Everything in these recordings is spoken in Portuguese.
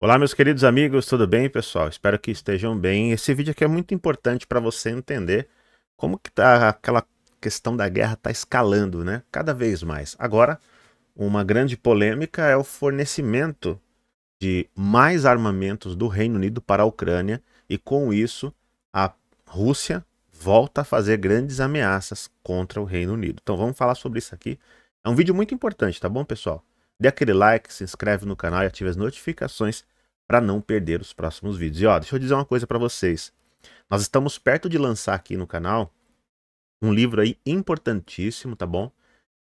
Olá, meus queridos amigos, tudo bem, pessoal? Espero que estejam bem. Esse vídeo aqui é muito importante para você entender como que tá aquela questão da guerra está escalando, né? Cada vez mais. Agora, uma grande polêmica é o fornecimento de mais armamentos do Reino Unido para a Ucrânia e com isso a Rússia volta a fazer grandes ameaças contra o Reino Unido. Então vamos falar sobre isso aqui. É um vídeo muito importante, tá bom, pessoal? Dê aquele like, se inscreve no canal e ative as notificações para não perder os próximos vídeos. E ó, deixa eu dizer uma coisa para vocês. Nós estamos perto de lançar aqui no canal um livro aí importantíssimo, tá bom?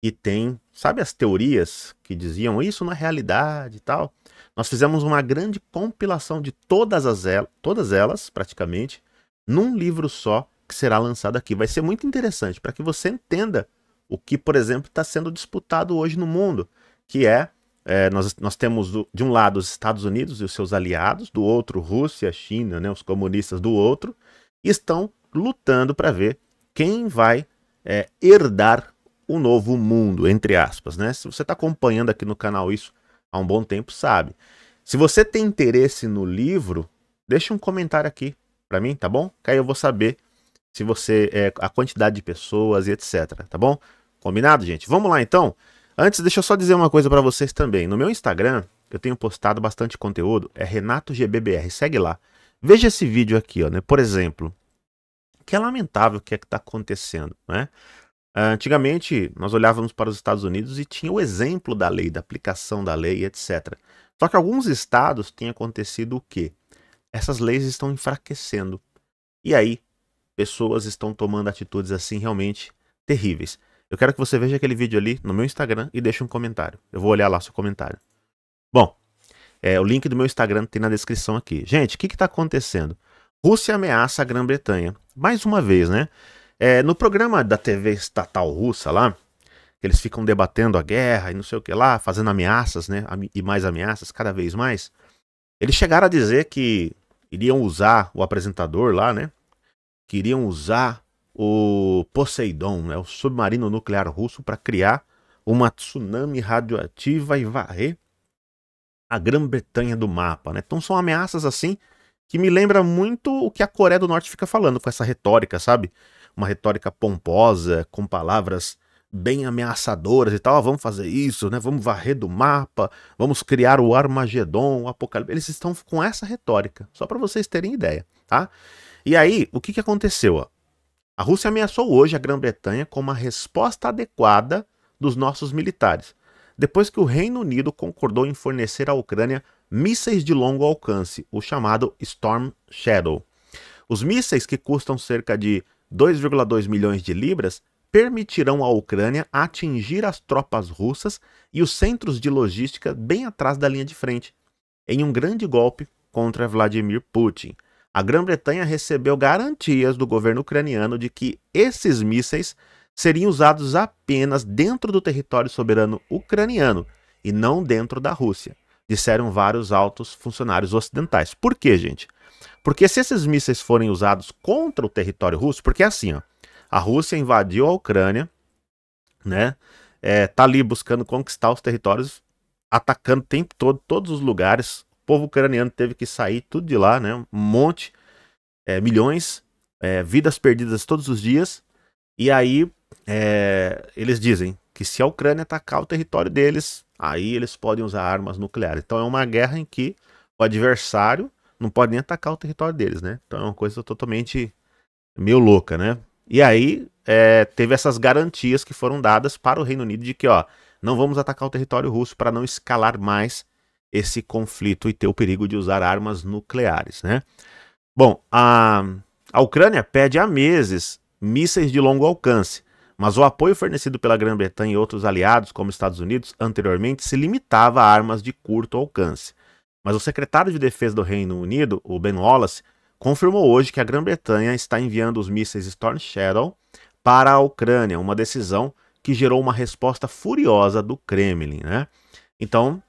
E tem, sabe as teorias que diziam isso na realidade e tal? Nós fizemos uma grande compilação de todas, as el todas elas, praticamente, num livro só que será lançado aqui. Vai ser muito interessante para que você entenda o que, por exemplo, está sendo disputado hoje no mundo que é, é nós, nós temos do, de um lado os Estados Unidos e os seus aliados, do outro Rússia, China, né, os comunistas do outro, estão lutando para ver quem vai é, herdar o novo mundo, entre aspas. Né? Se você está acompanhando aqui no canal isso há um bom tempo, sabe. Se você tem interesse no livro, deixe um comentário aqui para mim, tá bom? Que aí eu vou saber se você é, a quantidade de pessoas e etc, tá bom? Combinado, gente? Vamos lá então. Antes, deixa eu só dizer uma coisa para vocês também. No meu Instagram, eu tenho postado bastante conteúdo, é RenatoGBBR, segue lá. Veja esse vídeo aqui, ó, né? Por exemplo, que é lamentável o que é que está acontecendo, né? Antigamente, nós olhávamos para os Estados Unidos e tinha o exemplo da lei, da aplicação da lei, etc. Só que alguns estados tem acontecido o quê? Essas leis estão enfraquecendo. E aí, pessoas estão tomando atitudes assim realmente terríveis. Eu quero que você veja aquele vídeo ali no meu Instagram e deixe um comentário. Eu vou olhar lá seu comentário. Bom, é, o link do meu Instagram tem na descrição aqui. Gente, o que está acontecendo? Rússia ameaça a Grã-Bretanha. Mais uma vez, né? É, no programa da TV estatal russa lá, eles ficam debatendo a guerra e não sei o que lá, fazendo ameaças, né? E mais ameaças, cada vez mais. Eles chegaram a dizer que iriam usar o apresentador lá, né? Queriam usar o Poseidon, né, o submarino nuclear russo, para criar uma tsunami radioativa e varrer a Grã-Bretanha do mapa. Né? Então são ameaças assim que me lembra muito o que a Coreia do Norte fica falando com essa retórica, sabe? Uma retórica pomposa, com palavras bem ameaçadoras e tal. Ah, vamos fazer isso, né? Vamos varrer do mapa, vamos criar o Armagedon, o Apocalipse. Eles estão com essa retórica, só para vocês terem ideia, tá? E aí, o que, que aconteceu? Ó? A Rússia ameaçou hoje a Grã-Bretanha com uma resposta adequada dos nossos militares, depois que o Reino Unido concordou em fornecer à Ucrânia mísseis de longo alcance, o chamado Storm Shadow. Os mísseis, que custam cerca de 2,2 milhões de libras, permitirão à Ucrânia atingir as tropas russas e os centros de logística bem atrás da linha de frente, em um grande golpe contra Vladimir Putin a Grã-Bretanha recebeu garantias do governo ucraniano de que esses mísseis seriam usados apenas dentro do território soberano ucraniano e não dentro da Rússia, disseram vários altos funcionários ocidentais. Por quê, gente? Porque se esses mísseis forem usados contra o território russo, porque é assim, ó, a Rússia invadiu a Ucrânia, né? É, tá ali buscando conquistar os territórios, atacando o tempo todo, todos os lugares, povo ucraniano teve que sair tudo de lá, né? Um monte, é, milhões, é, vidas perdidas todos os dias. E aí é, eles dizem que se a Ucrânia atacar o território deles, aí eles podem usar armas nucleares. Então é uma guerra em que o adversário não pode nem atacar o território deles, né? Então é uma coisa totalmente meio louca, né? E aí é, teve essas garantias que foram dadas para o Reino Unido de que, ó, não vamos atacar o território russo para não escalar mais esse conflito e ter o perigo de usar armas nucleares, né? Bom, a, a Ucrânia pede há meses mísseis de longo alcance, mas o apoio fornecido pela Grã-Bretanha e outros aliados, como Estados Unidos, anteriormente se limitava a armas de curto alcance. Mas o secretário de Defesa do Reino Unido, o Ben Wallace, confirmou hoje que a Grã-Bretanha está enviando os mísseis Storm Shadow para a Ucrânia, uma decisão que gerou uma resposta furiosa do Kremlin, né? Então,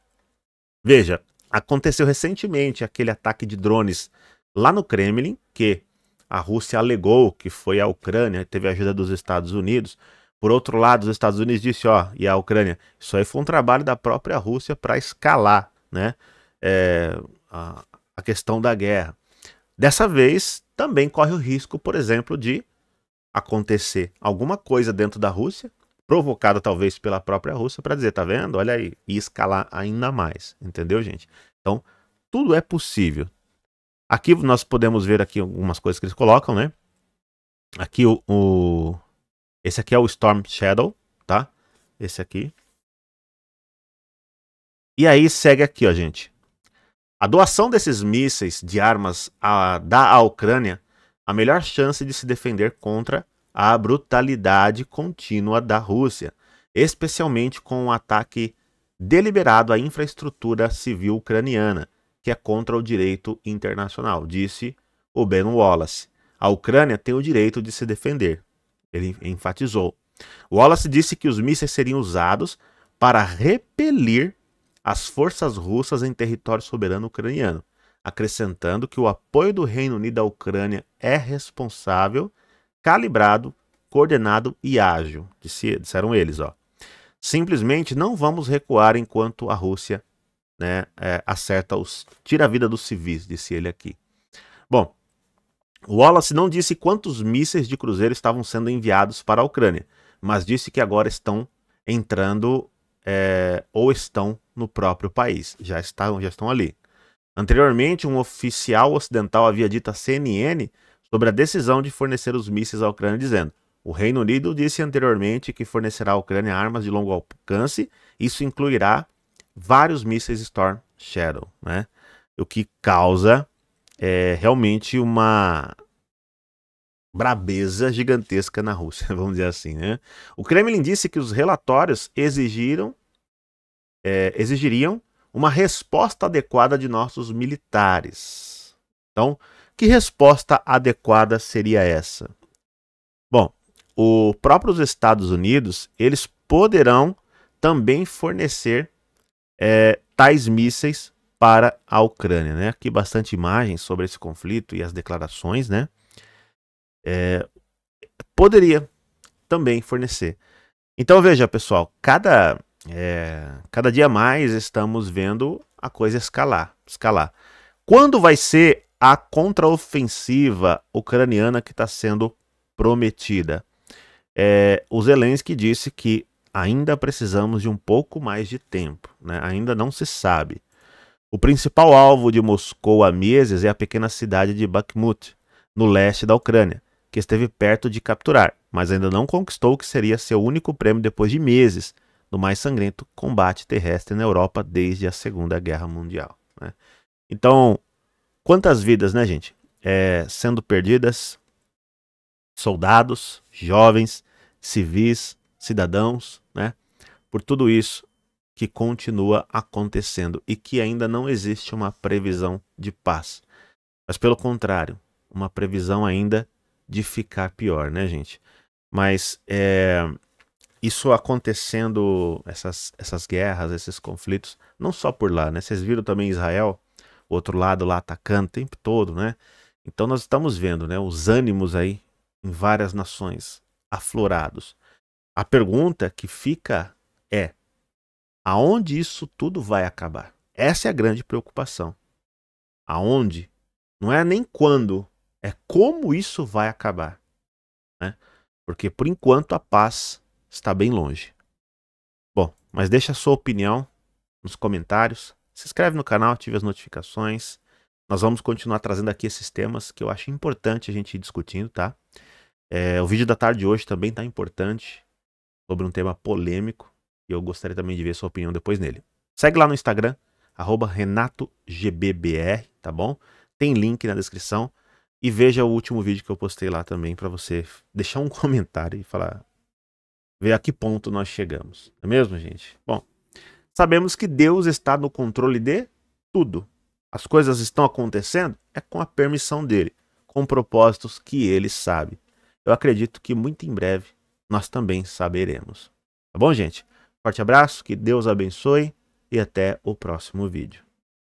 Veja, aconteceu recentemente aquele ataque de drones lá no Kremlin, que a Rússia alegou que foi a Ucrânia, teve ajuda dos Estados Unidos. Por outro lado, os Estados Unidos disse, ó, e a Ucrânia, isso aí foi um trabalho da própria Rússia para escalar, né, é, a, a questão da guerra. Dessa vez, também corre o risco, por exemplo, de acontecer alguma coisa dentro da Rússia, provocada talvez pela própria Rússia para dizer, tá vendo? Olha aí, e escalar ainda mais, entendeu, gente? Então, tudo é possível. Aqui nós podemos ver aqui algumas coisas que eles colocam, né? Aqui o, o esse aqui é o Storm Shadow, tá? Esse aqui. E aí segue aqui, ó, gente. A doação desses mísseis de armas a, dá à Ucrânia a melhor chance de se defender contra à brutalidade contínua da Rússia, especialmente com o um ataque deliberado à infraestrutura civil ucraniana, que é contra o direito internacional, disse o Ben Wallace. A Ucrânia tem o direito de se defender, ele enfatizou. Wallace disse que os mísseis seriam usados para repelir as forças russas em território soberano ucraniano, acrescentando que o apoio do Reino Unido à Ucrânia é responsável calibrado, coordenado e ágil, disse, disseram eles. Ó. Simplesmente não vamos recuar enquanto a Rússia né, é, acerta os. tira a vida dos civis, disse ele aqui. Bom, Wallace não disse quantos mísseis de cruzeiro estavam sendo enviados para a Ucrânia, mas disse que agora estão entrando é, ou estão no próprio país. Já estão, já estão ali. Anteriormente, um oficial ocidental havia dito à CNN sobre a decisão de fornecer os mísseis à Ucrânia, dizendo: O Reino Unido disse anteriormente que fornecerá à Ucrânia armas de longo alcance, isso incluirá vários mísseis Storm Shadow, né? O que causa é, realmente uma brabeza gigantesca na Rússia, vamos dizer assim, né? O Kremlin disse que os relatórios exigiram é, exigiriam uma resposta adequada de nossos militares. Então, que resposta adequada seria essa? Bom, os próprios Estados Unidos eles poderão também fornecer é, tais mísseis para a Ucrânia, né? Aqui bastante imagens sobre esse conflito e as declarações, né? É, poderia também fornecer. Então veja, pessoal, cada é, cada dia mais estamos vendo a coisa escalar, escalar. Quando vai ser a contraofensiva ucraniana que está sendo prometida. É, o Zelensky disse que ainda precisamos de um pouco mais de tempo, né? ainda não se sabe. O principal alvo de Moscou há meses é a pequena cidade de Bakhmut, no leste da Ucrânia, que esteve perto de capturar, mas ainda não conquistou o que seria seu único prêmio depois de meses do mais sangrento combate terrestre na Europa desde a Segunda Guerra Mundial. Né? Então, Quantas vidas, né, gente? É, sendo perdidas, soldados, jovens, civis, cidadãos, né? Por tudo isso que continua acontecendo e que ainda não existe uma previsão de paz. Mas pelo contrário, uma previsão ainda de ficar pior, né, gente? Mas é, isso acontecendo, essas, essas guerras, esses conflitos, não só por lá, né? Vocês viram também Israel outro lado lá atacando o tempo todo, né? Então nós estamos vendo, né, os ânimos aí em várias nações aflorados. A pergunta que fica é: aonde isso tudo vai acabar? Essa é a grande preocupação. Aonde? Não é nem quando, é como isso vai acabar, né? Porque por enquanto a paz está bem longe. Bom, mas deixa a sua opinião nos comentários se inscreve no canal, ative as notificações. Nós vamos continuar trazendo aqui esses temas que eu acho importante a gente ir discutindo, tá? É, o vídeo da tarde de hoje também tá importante sobre um tema polêmico e eu gostaria também de ver sua opinião depois nele. Segue lá no Instagram, @renato_gbbr, tá bom? Tem link na descrição. E veja o último vídeo que eu postei lá também para você deixar um comentário e falar ver a que ponto nós chegamos. Não é mesmo, gente? Bom, sabemos que Deus está no controle de tudo. As coisas estão acontecendo é com a permissão dele, com propósitos que ele sabe. Eu acredito que muito em breve nós também saberemos. Tá bom, gente? Forte abraço, que Deus abençoe e até o próximo vídeo.